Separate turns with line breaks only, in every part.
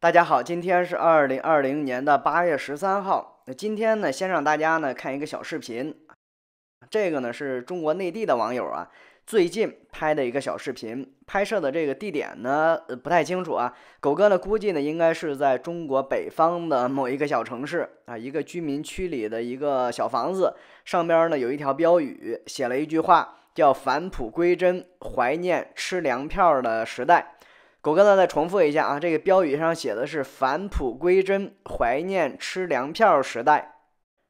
大家好，今天是二零二零年的八月十三号。那今天呢，先让大家呢看一个小视频。这个呢是中国内地的网友啊最近拍的一个小视频，拍摄的这个地点呢不太清楚啊。狗哥呢估计呢应该是在中国北方的某一个小城市啊，一个居民区里的一个小房子上边呢有一条标语，写了一句话叫“返璞归真，怀念吃粮票的时代”。我刚才再重复一下啊，这个标语上写的是“返璞归真，怀念吃粮票时代”。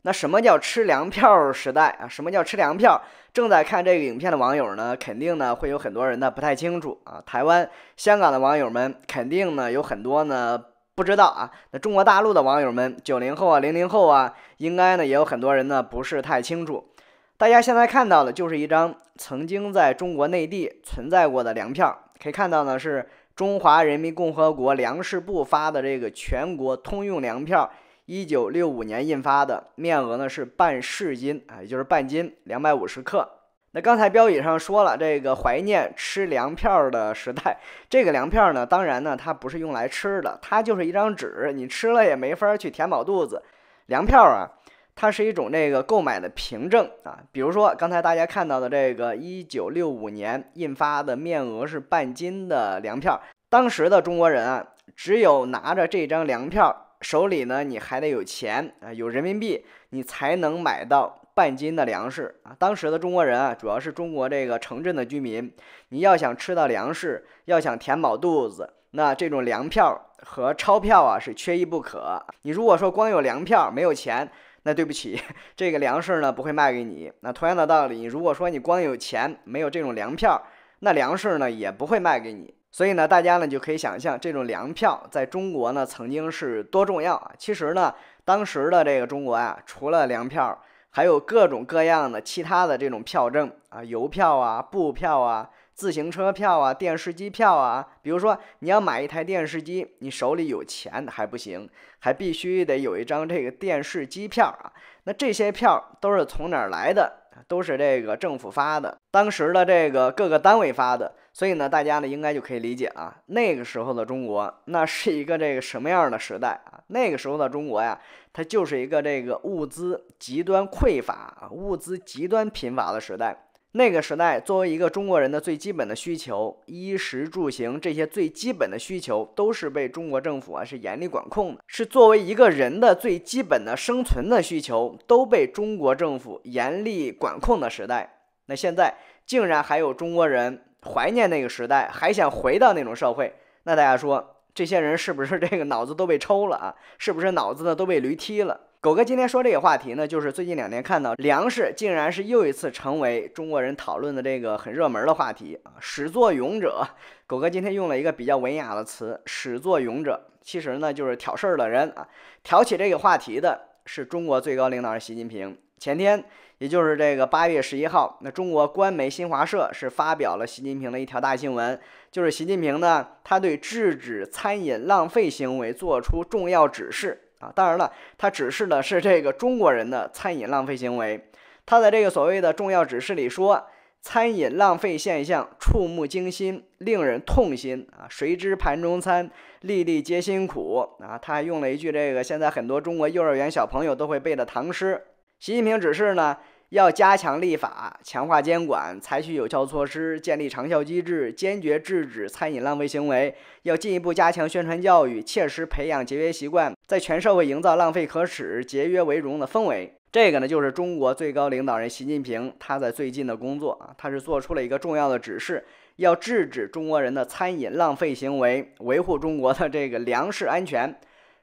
那什么叫吃粮票时代啊？什么叫吃粮票？正在看这个影片的网友呢，肯定呢会有很多人呢不太清楚啊。台湾、香港的网友们肯定呢有很多呢不知道啊。那中国大陆的网友们，九零后啊、零零后啊，应该呢也有很多人呢不是太清楚。大家现在看到的就是一张曾经在中国内地存在过的粮票，可以看到呢是。中华人民共和国粮食部发的这个全国通用粮票，一九六五年印发的，面额呢是半市斤啊，也就是半斤，两百五十克。那刚才标语上说了，这个怀念吃粮票的时代。这个粮票呢，当然呢，它不是用来吃的，它就是一张纸，你吃了也没法去填饱肚子。粮票啊。它是一种这个购买的凭证啊，比如说刚才大家看到的这个一九六五年印发的面额是半斤的粮票，当时的中国人啊，只有拿着这张粮票，手里呢你还得有钱啊，有人民币，你才能买到半斤的粮食啊。当时的中国人啊，主要是中国这个城镇的居民，你要想吃到粮食，要想填饱肚子，那这种粮票和钞票啊是缺一不可。你如果说光有粮票没有钱。那对不起，这个粮食呢不会卖给你。那同样的道理，如果说你光有钱没有这种粮票，那粮食呢也不会卖给你。所以呢，大家呢就可以想象，这种粮票在中国呢曾经是多重要啊！其实呢，当时的这个中国啊，除了粮票，还有各种各样的其他的这种票证啊，邮票啊，布票啊。自行车票啊，电视机票啊，比如说你要买一台电视机，你手里有钱还不行，还必须得有一张这个电视机票啊。那这些票都是从哪儿来的？都是这个政府发的，当时的这个各个单位发的。所以呢，大家呢应该就可以理解啊，那个时候的中国，那是一个这个什么样的时代啊？那个时候的中国呀，它就是一个这个物资极端匮乏、物资极端贫乏的时代。那个时代，作为一个中国人的最基本的需求，衣食住行这些最基本的需求，都是被中国政府啊是严厉管控的，是作为一个人的最基本的生存的需求，都被中国政府严厉管控的时代。那现在竟然还有中国人怀念那个时代，还想回到那种社会，那大家说，这些人是不是这个脑子都被抽了啊？是不是脑子呢都被驴踢了？狗哥今天说这个话题呢，就是最近两年看到粮食竟然是又一次成为中国人讨论的这个很热门的话题啊。始作俑者，狗哥今天用了一个比较文雅的词“始作俑者”，其实呢就是挑事儿的人啊。挑起这个话题的是中国最高领导人习近平。前天，也就是这个八月十一号，那中国官媒新华社是发表了习近平的一条大新闻，就是习近平呢他对制止餐饮浪费行为作出重要指示。啊，当然了，他指示的是这个中国人的餐饮浪费行为。他在这个所谓的重要指示里说，餐饮浪费现象触目惊心，令人痛心啊！谁知盘中餐，粒粒皆辛苦啊！他还用了一句这个现在很多中国幼儿园小朋友都会背的唐诗。习近平指示呢，要加强立法，强化监管，采取有效措施，建立长效机制，坚决制止餐饮浪费行为。要进一步加强宣传教育，切实培养节约习惯。在全社会营造浪费可耻、节约为荣的氛围。这个呢，就是中国最高领导人习近平，他在最近的工作啊，他是做出了一个重要的指示，要制止中国人的餐饮浪费行为，维护中国的这个粮食安全。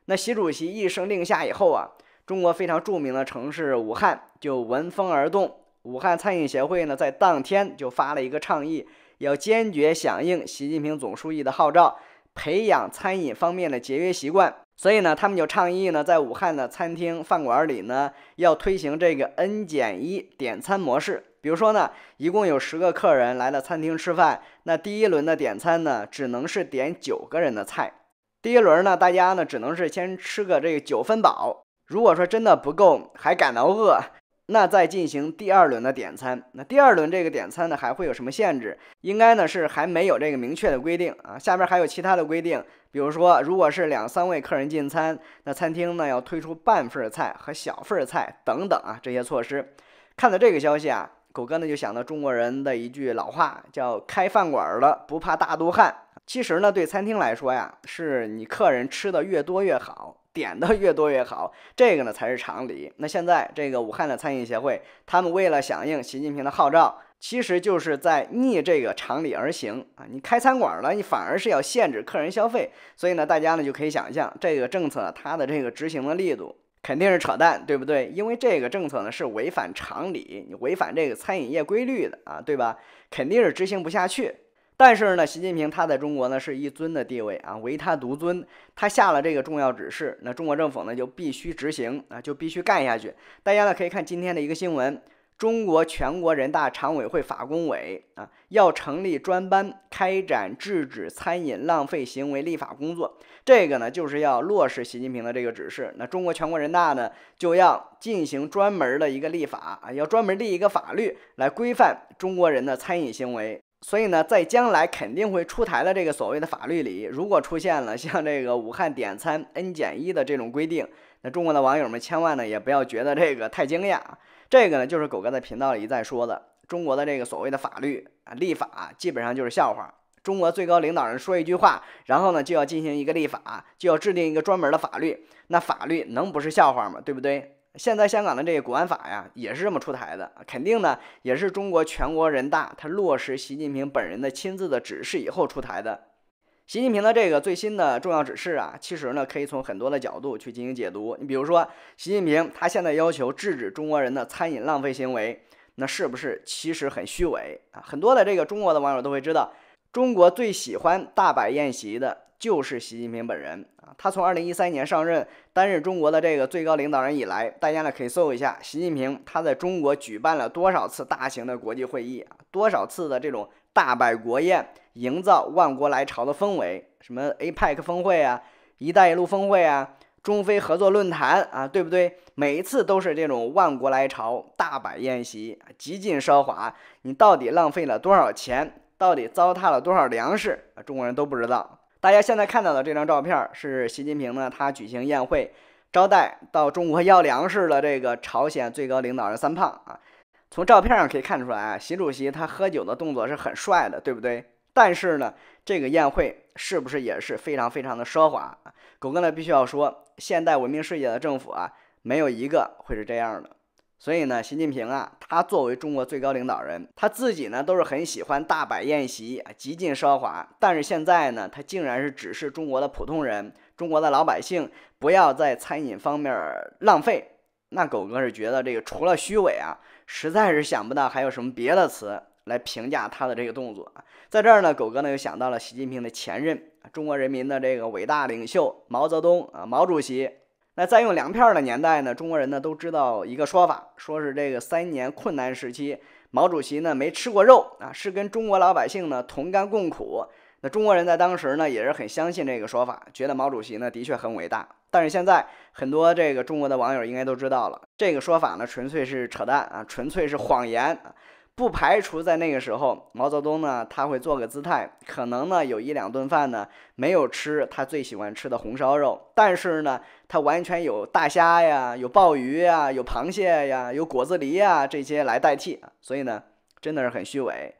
那习主席一声令下以后啊，中国非常著名的城市武汉就闻风而动。武汉餐饮协会呢，在当天就发了一个倡议，要坚决响应习近平总书记的号召，培养餐饮方面的节约习惯。所以呢，他们就倡议呢，在武汉的餐厅饭馆里呢，要推行这个 n 减一点餐模式。比如说呢，一共有十个客人来了餐厅吃饭，那第一轮的点餐呢，只能是点九个人的菜。第一轮呢，大家呢，只能是先吃个这个九分饱。如果说真的不够，还感到饿。那再进行第二轮的点餐，那第二轮这个点餐呢还会有什么限制？应该呢是还没有这个明确的规定啊。下边还有其他的规定，比如说，如果是两三位客人进餐，那餐厅呢要推出半份菜和小份菜等等啊这些措施。看到这个消息啊，狗哥呢就想到中国人的一句老话，叫“开饭馆了不怕大肚汉”。其实呢，对餐厅来说呀，是你客人吃的越多越好。点的越多越好，这个呢才是常理。那现在这个武汉的餐饮协会，他们为了响应习近平的号召，其实就是在逆这个常理而行啊！你开餐馆了，你反而是要限制客人消费，所以呢，大家呢就可以想象，这个政策它的这个执行的力度肯定是扯淡，对不对？因为这个政策呢是违反常理，你违反这个餐饮业规律的啊，对吧？肯定是执行不下去。但是呢，习近平他在中国呢是一尊的地位啊，唯他独尊。他下了这个重要指示，那中国政府呢就必须执行啊，就必须干下去。大家呢可以看今天的一个新闻：中国全国人大常委会法工委啊要成立专班，开展制止餐饮浪费行为立法工作。这个呢就是要落实习近平的这个指示。那中国全国人大呢就要进行专门的一个立法啊，要专门立一个法律来规范中国人的餐饮行为。所以呢，在将来肯定会出台的这个所谓的法律里，如果出现了像这个武汉点餐 n 减一的这种规定，那中国的网友们千万呢也不要觉得这个太惊讶。这个呢，就是狗哥在频道里再说的，中国的这个所谓的法律啊立法，基本上就是笑话。中国最高领导人说一句话，然后呢就要进行一个立法，就要制定一个专门的法律，那法律能不是笑话吗？对不对？现在香港的这个国安法呀，也是这么出台的，肯定呢也是中国全国人大他落实习近平本人的亲自的指示以后出台的。习近平的这个最新的重要指示啊，其实呢可以从很多的角度去进行解读。你比如说，习近平他现在要求制止中国人的餐饮浪费行为，那是不是其实很虚伪啊？很多的这个中国的网友都会知道，中国最喜欢大摆宴席的。就是习近平本人啊！他从二零一三年上任担任中国的这个最高领导人以来，大家呢可以搜一下习近平，他在中国举办了多少次大型的国际会议啊？多少次的这种大摆国宴，营造万国来朝的氛围？什么 APEC 峰会啊，一带一路峰会啊，中非合作论坛啊，对不对？每一次都是这种万国来朝，大摆宴席，极尽奢华。你到底浪费了多少钱？到底糟蹋了多少粮食？中国人都不知道。大家现在看到的这张照片是习近平呢，他举行宴会招待到中国要粮食的这个朝鲜最高领导人三胖啊。从照片上可以看出来啊，习主席他喝酒的动作是很帅的，对不对？但是呢，这个宴会是不是也是非常非常的奢华啊？狗哥呢，必须要说，现代文明世界的政府啊，没有一个会是这样的。所以呢，习近平啊，他作为中国最高领导人，他自己呢都是很喜欢大摆宴席，极尽奢华。但是现在呢，他竟然是指示中国的普通人、中国的老百姓不要在餐饮方面浪费。那狗哥是觉得这个除了虚伪啊，实在是想不到还有什么别的词来评价他的这个动作。在这儿呢，狗哥呢又想到了习近平的前任，中国人民的这个伟大领袖毛泽东啊，毛主席。那在用粮票的年代呢，中国人呢都知道一个说法，说是这个三年困难时期，毛主席呢没吃过肉啊，是跟中国老百姓呢同甘共苦。那中国人在当时呢也是很相信这个说法，觉得毛主席呢的确很伟大。但是现在很多这个中国的网友应该都知道了，这个说法呢纯粹是扯淡啊，纯粹是谎言。不排除在那个时候，毛泽东呢，他会做个姿态，可能呢有一两顿饭呢没有吃他最喜欢吃的红烧肉，但是呢，他完全有大虾呀，有鲍鱼呀，有螃蟹呀，有果子狸呀这些来代替，所以呢，真的是很虚伪。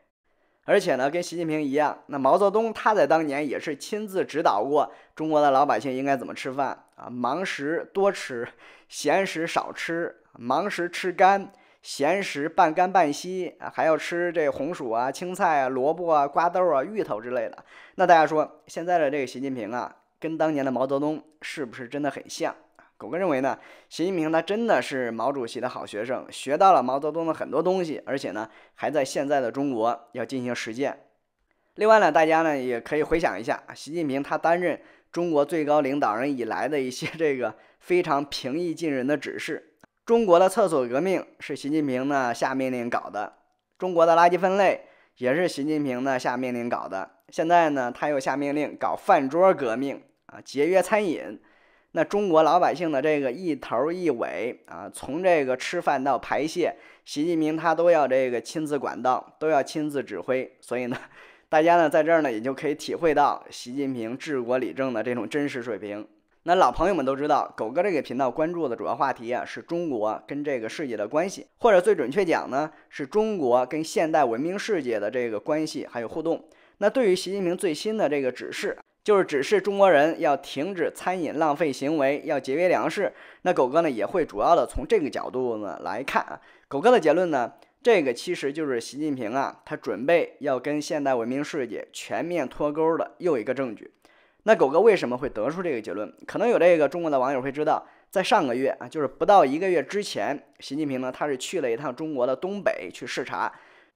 而且呢，跟习近平一样，那毛泽东他在当年也是亲自指导过中国的老百姓应该怎么吃饭啊，忙时多吃，闲时少吃，忙时吃干。咸食半干半稀啊，还要吃这红薯啊、青菜啊、萝卜啊、瓜豆啊、芋头之类的。那大家说，现在的这个习近平啊，跟当年的毛泽东是不是真的很像？狗哥认为呢，习近平他真的是毛主席的好学生，学到了毛泽东的很多东西，而且呢，还在现在的中国要进行实践。另外呢，大家呢也可以回想一下，习近平他担任中国最高领导人以来的一些这个非常平易近人的指示。中国的厕所革命是习近平呢下命令搞的，中国的垃圾分类也是习近平呢下命令搞的。现在呢，他又下命令搞饭桌革命啊，节约餐饮。那中国老百姓的这个一头一尾啊，从这个吃饭到排泄，习近平他都要这个亲自管到，都要亲自指挥。所以呢，大家呢在这儿呢也就可以体会到习近平治国理政的这种真实水平。那老朋友们都知道，狗哥这个频道关注的主要话题啊，是中国跟这个世界的关系，或者最准确讲呢，是中国跟现代文明世界的这个关系还有互动。那对于习近平最新的这个指示，就是指示中国人要停止餐饮浪费行为，要节约粮食。那狗哥呢，也会主要的从这个角度呢来看啊。狗哥的结论呢，这个其实就是习近平啊，他准备要跟现代文明世界全面脱钩的又一个证据。那狗哥为什么会得出这个结论？可能有这个中国的网友会知道，在上个月啊，就是不到一个月之前，习近平呢他是去了一趟中国的东北去视察。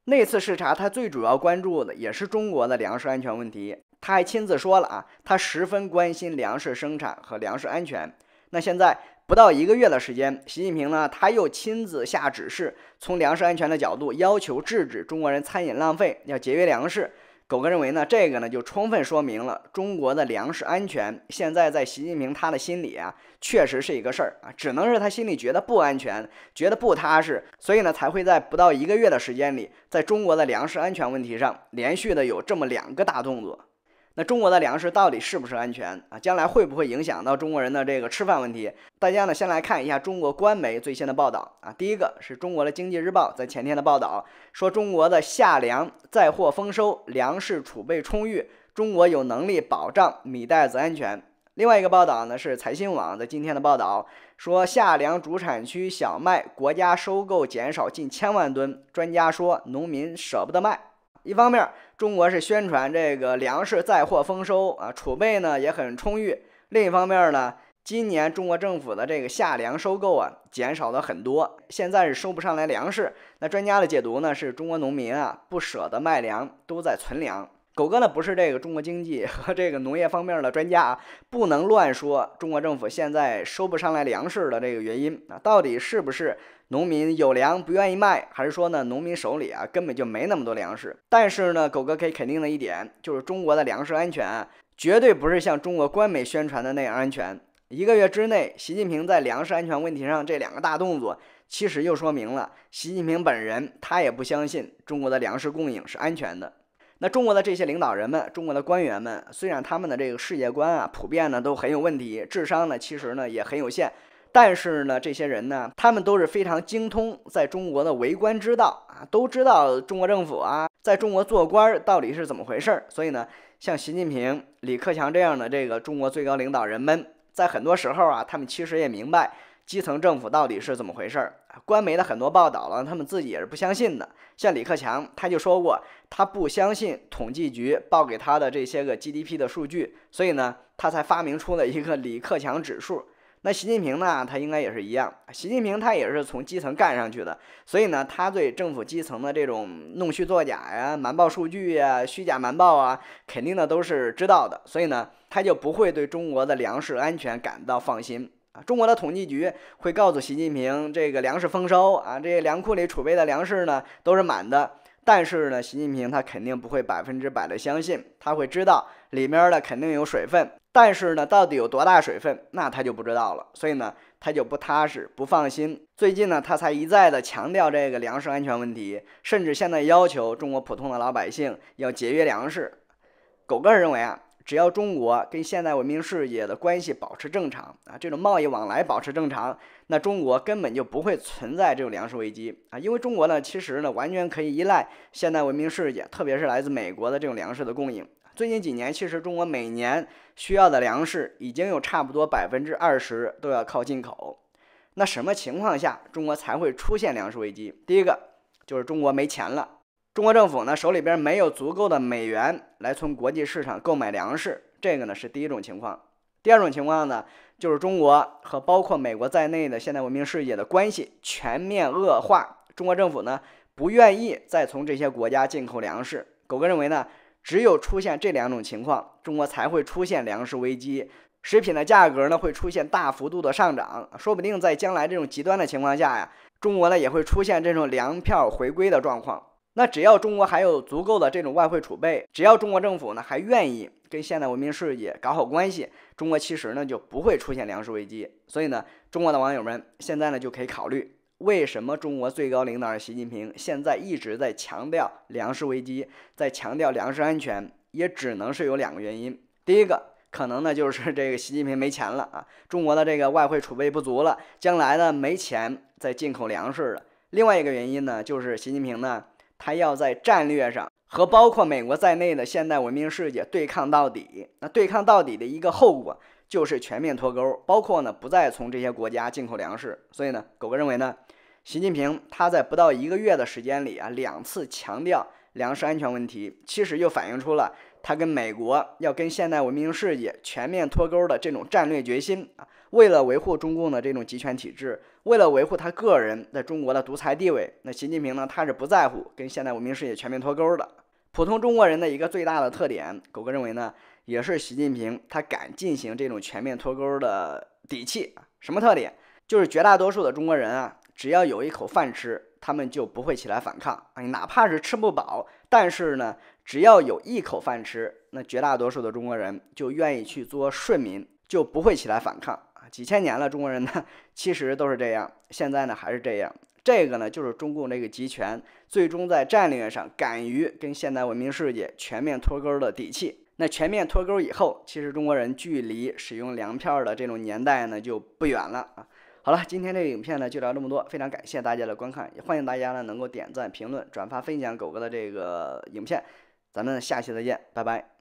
那次视察，他最主要关注的也是中国的粮食安全问题。他还亲自说了啊，他十分关心粮食生产和粮食安全。那现在不到一个月的时间，习近平呢他又亲自下指示，从粮食安全的角度要求制止中国人餐饮浪费，要节约粮食。狗哥认为呢，这个呢就充分说明了中国的粮食安全现在在习近平他的心里啊，确实是一个事儿啊，只能是他心里觉得不安全，觉得不踏实，所以呢才会在不到一个月的时间里，在中国的粮食安全问题上连续的有这么两个大动作。那中国的粮食到底是不是安全啊？将来会不会影响到中国人的这个吃饭问题？大家呢先来看一下中国官媒最新的报道啊。第一个是中国的经济日报在前天的报道，说中国的夏粮再获丰收，粮食储备充裕，中国有能力保障米袋子安全。另外一个报道呢是财新网在今天的报道，说夏粮主产区小麦国家收购减少近千万吨，专家说农民舍不得卖。一方面，中国是宣传这个粮食再获丰收啊，储备呢也很充裕。另一方面呢，今年中国政府的这个夏粮收购啊，减少了很多，现在是收不上来粮食。那专家的解读呢，是中国农民啊不舍得卖粮，都在存粮。狗哥呢不是这个中国经济和这个农业方面的专家啊，不能乱说。中国政府现在收不上来粮食的这个原因啊，到底是不是农民有粮不愿意卖，还是说呢农民手里啊根本就没那么多粮食？但是呢，狗哥可以肯定的一点就是中国的粮食安全绝对不是像中国官媒宣传的那样安全。一个月之内，习近平在粮食安全问题上这两个大动作，其实又说明了习近平本人他也不相信中国的粮食供应是安全的。那中国的这些领导人们，中国的官员们，虽然他们的这个世界观啊，普遍呢都很有问题，智商呢其实呢也很有限，但是呢，这些人呢，他们都是非常精通在中国的为官之道啊，都知道中国政府啊，在中国做官到底是怎么回事儿。所以呢，像习近平、李克强这样的这个中国最高领导人们，在很多时候啊，他们其实也明白基层政府到底是怎么回事儿。官媒的很多报道了，他们自己也是不相信的。像李克强，他就说过，他不相信统计局报给他的这些个 GDP 的数据，所以呢，他才发明出了一个李克强指数。那习近平呢，他应该也是一样。习近平他也是从基层干上去的，所以呢，他对政府基层的这种弄虚作假呀、瞒报数据呀、虚假瞒报啊，肯定的都是知道的，所以呢，他就不会对中国的粮食安全感到放心。中国的统计局会告诉习近平，这个粮食丰收啊，这粮库里储备的粮食呢都是满的。但是呢，习近平他肯定不会百分之百的相信，他会知道里面的肯定有水分。但是呢，到底有多大水分，那他就不知道了。所以呢，他就不踏实，不放心。最近呢，他才一再的强调这个粮食安全问题，甚至现在要求中国普通的老百姓要节约粮食。狗哥认为啊。只要中国跟现代文明世界的关系保持正常啊，这种贸易往来保持正常，那中国根本就不会存在这种粮食危机啊。因为中国呢，其实呢，完全可以依赖现代文明世界，特别是来自美国的这种粮食的供应。最近几年，其实中国每年需要的粮食已经有差不多百分之二十都要靠进口。那什么情况下中国才会出现粮食危机？第一个就是中国没钱了。中国政府呢手里边没有足够的美元来从国际市场购买粮食，这个呢是第一种情况。第二种情况呢，就是中国和包括美国在内的现代文明世界的关系全面恶化，中国政府呢不愿意再从这些国家进口粮食。狗哥认为呢，只有出现这两种情况，中国才会出现粮食危机，食品的价格呢会出现大幅度的上涨。说不定在将来这种极端的情况下呀，中国呢也会出现这种粮票回归的状况。那只要中国还有足够的这种外汇储备，只要中国政府呢还愿意跟现代文明世界搞好关系，中国其实呢就不会出现粮食危机。所以呢，中国的网友们现在呢就可以考虑，为什么中国最高领导人习近平现在一直在强调粮食危机，在强调粮食安全，也只能是有两个原因。第一个可能呢就是这个习近平没钱了啊，中国的这个外汇储备不足了，将来呢没钱再进口粮食了。另外一个原因呢就是习近平呢。他要在战略上和包括美国在内的现代文明世界对抗到底，那对抗到底的一个后果就是全面脱钩，包括呢不再从这些国家进口粮食。所以呢，狗哥认为呢，习近平他在不到一个月的时间里啊两次强调。粮食安全问题，其实又反映出了他跟美国要跟现代文明世界全面脱钩的这种战略决心。为了维护中共的这种集权体制，为了维护他个人在中国的独裁地位，那习近平呢，他是不在乎跟现代文明世界全面脱钩的。普通中国人的一个最大的特点，狗哥认为呢，也是习近平他敢进行这种全面脱钩的底气。什么特点？就是绝大多数的中国人啊，只要有一口饭吃。他们就不会起来反抗啊！哪怕是吃不饱，但是呢，只要有一口饭吃，那绝大多数的中国人就愿意去做顺民，就不会起来反抗啊！几千年了，中国人呢，其实都是这样，现在呢还是这样。这个呢，就是中共这个集权最终在战略上敢于跟现代文明世界全面脱钩的底气。那全面脱钩以后，其实中国人距离使用粮票的这种年代呢就不远了啊！好了，今天这个影片呢就聊这么多，非常感谢大家的观看，也欢迎大家呢能够点赞、评论、转发、分享狗哥的这个影片，咱们下期再见，拜拜。